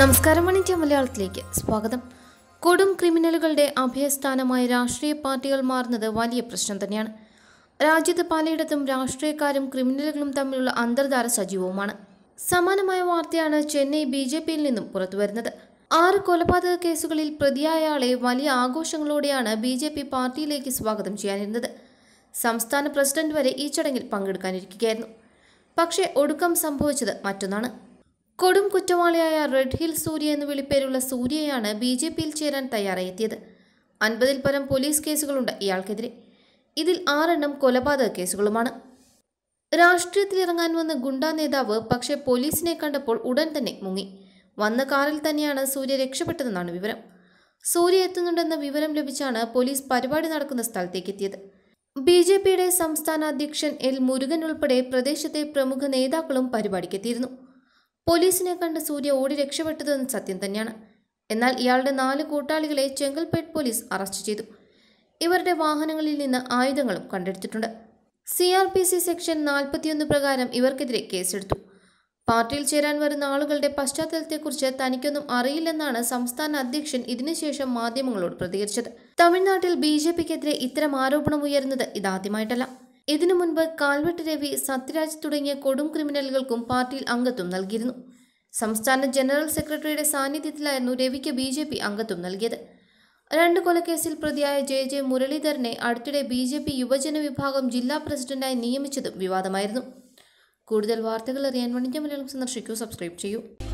നമസ്കാരം മണി ഇന്ത്യ മലയാളത്തിലേക്ക് സ്വാഗതം കൊടും ക്രിമിനലുകളുടെ അഭയസ്ഥാനമായി രാഷ്ട്രീയ പാർട്ടികൾ മാറുന്നത് വലിയ പ്രശ്നം തന്നെയാണ് രാജ്യത്ത് പലയിടത്തും രാഷ്ട്രീയക്കാരും ക്രിമിനലുകളും തമ്മിലുള്ള അന്തർധാര സജീവവുമാണ് സമാനമായ വാർത്തയാണ് ചെന്നൈ ബി ജെ പിയിൽ നിന്നും പുറത്തുവരുന്നത് ആറ് കൊലപാതക കേസുകളിൽ പ്രതിയായ ആളെ വലിയ ആഘോഷങ്ങളോടെയാണ് ബി ജെ പി പാർട്ടിയിലേക്ക് സ്വാഗതം ചെയ്യാനിരുന്നത് സംസ്ഥാന പ്രസിഡന്റ് വരെ ഈ ചടങ്ങിൽ പങ്കെടുക്കാനിരിക്കുകയായിരുന്നു പക്ഷേ ഒടുക്കം സംഭവിച്ചത് മറ്റൊന്നാണ് കൊടും കുറ്റവാളിയായ റെഡ് ഹിൽ സൂര്യ എന്ന വിളിപ്പേരുള്ള സൂര്യയാണ് ബി ജെ പിയിൽ ചേരാൻ തയ്യാറെത്തിയത് അൻപതിൽ പരം പോലീസ് കേസുകളുണ്ട് ഇയാൾക്കെതിരെ ഇതിൽ ആറെണ്ണം കൊലപാതക കേസുകളുമാണ് രാഷ്ട്രീയത്തിലിറങ്ങാൻ വന്ന ഗുണ്ടാ നേതാവ് പക്ഷേ പോലീസിനെ കണ്ടപ്പോൾ ഉടൻ തന്നെ മുങ്ങി വന്ന കാറിൽ തന്നെയാണ് സൂര്യ രക്ഷപ്പെട്ടതെന്നാണ് വിവരം സൂര്യ എത്തുന്നുണ്ടെന്ന വിവരം ലഭിച്ചാണ് പോലീസ് പരിപാടി നടക്കുന്ന സ്ഥലത്തേക്ക് എത്തിയത് ബി ജെ പിയുടെ സംസ്ഥാന അധ്യക്ഷൻ എൽ മുരുകൻ ഉൾപ്പെടെ പ്രദേശത്തെ പ്രമുഖ നേതാക്കളും പരിപാടിക്കെത്തിയിരുന്നു പോലീസിനെ കണ്ട് സൂര്യ ഓടി രക്ഷപ്പെട്ടതെന്ന് സത്യം തന്നെയാണ് എന്നാൽ ഇയാളുടെ നാല് കൂട്ടാളികളെ ചെങ്കൽപേട്ട് പോലീസ് അറസ്റ്റ് ചെയ്തു ഇവരുടെ വാഹനങ്ങളിൽ നിന്ന് ആയുധങ്ങളും കണ്ടെടുത്തിട്ടുണ്ട് C R P C section നാൽപ്പത്തിയൊന്ന് പ്രകാരം ഇവർക്കെതിരെ കേസെടുത്തു പാർട്ടിയിൽ ചേരാൻ വരുന്ന ആളുകളുടെ പശ്ചാത്തലത്തെക്കുറിച്ച് തനിക്കൊന്നും അറിയില്ലെന്നാണ് സംസ്ഥാന അധ്യക്ഷൻ ഇതിനുശേഷം മാധ്യമങ്ങളോട് പ്രതികരിച്ചത് തമിഴ്നാട്ടിൽ ബി ജെ പിക്കെതിരെ ഇത്തരം ആരോപണം ഉയരുന്നത് ഇതാദ്യമായിട്ടല്ല ഇതിനു മുൻപ് കാൽവെട്ട് രവി സത്യരാജ് തുടങ്ങിയ കൊടും ക്രിമിനലുകൾക്കും പാർട്ടിയിൽ അംഗത്വം നൽകിയിരുന്നു സംസ്ഥാന ജനറൽ സെക്രട്ടറിയുടെ സാന്നിധ്യത്തിലായിരുന്നു രവിക്ക് ബി ജെ പി അംഗത്വം നൽകിയത് രണ്ട് കൊലക്കേസിൽ പ്രതിയായ ജെ ജെ മുരളീധരനെ അടുത്തിടെ ബി ജെ പി യുവജന വിഭാഗം ജില്ലാ പ്രസിഡന്റായി നിയമിച്ചതും വിവാദമായിരുന്നു കൂടുതൽ വാർത്തകൾ അറിയാൻ വണിജ്യ മലയാളം സന്ദർശിക്കൂ സബ്സ്ക്രൈബ് ചെയ്യൂ